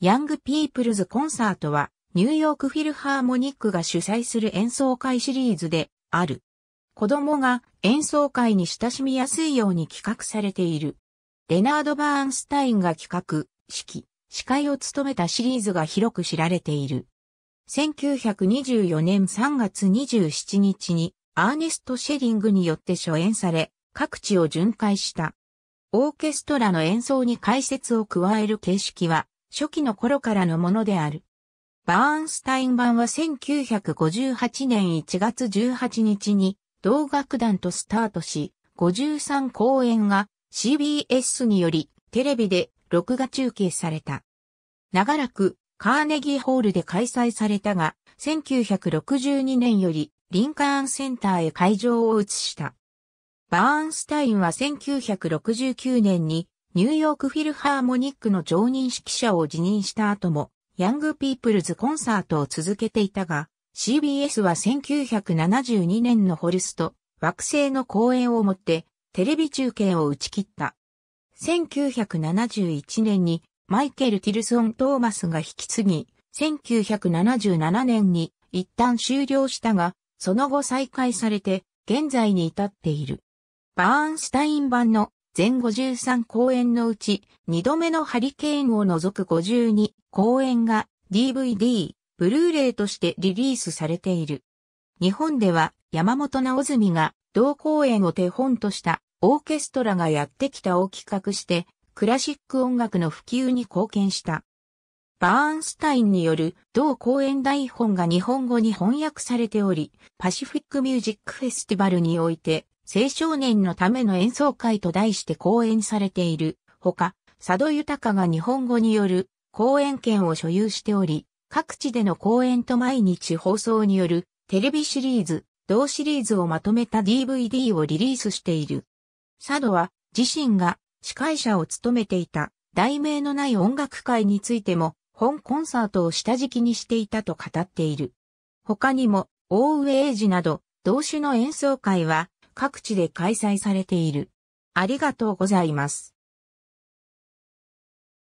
ヤングピープルズコンサートは、ニューヨークフィルハーモニックが主催する演奏会シリーズである。子供が演奏会に親しみやすいように企画されている。レナード・バーンスタインが企画、指揮、司会を務めたシリーズが広く知られている。1924年3月27日にアーネスト・シェリングによって初演され、各地を巡回した。オーケストラの演奏に解説を加える形式は、初期の頃からのものである。バーンスタイン版は1958年1月18日に同楽団とスタートし、53公演が CBS によりテレビで録画中継された。長らくカーネギーホールで開催されたが、1962年よりリンカーンセンターへ会場を移した。バーンスタインは1969年にニューヨークフィルハーモニックの常任指揮者を辞任した後も、ヤングピープルズコンサートを続けていたが、CBS は1972年のホルスト、惑星の公演をもって、テレビ中継を打ち切った。1971年に、マイケル・ティルソン・トーマスが引き継ぎ、1977年に一旦終了したが、その後再開されて、現在に至っている。バーンスタイン版の全53公演のうち、2度目のハリケーンを除く52公演が DVD、ブルーレイとしてリリースされている。日本では山本直澄が同公演を手本としたオーケストラがやってきたを企画して、クラシック音楽の普及に貢献した。バーンスタインによる同公演台本が日本語に翻訳されており、パシフィックミュージックフェスティバルにおいて青少年のための演奏会と題して講演されている。ほか、佐渡豊が日本語による講演権を所有しており、各地での講演と毎日放送によるテレビシリーズ、同シリーズをまとめた DVD をリリースしている。佐渡は自身が司会者を務めていた題名のない音楽会についても本コンサートを下敷きにしていたと語っている。他にも大上英治など同種の演奏会は各地で開催されている。ありがとうございます。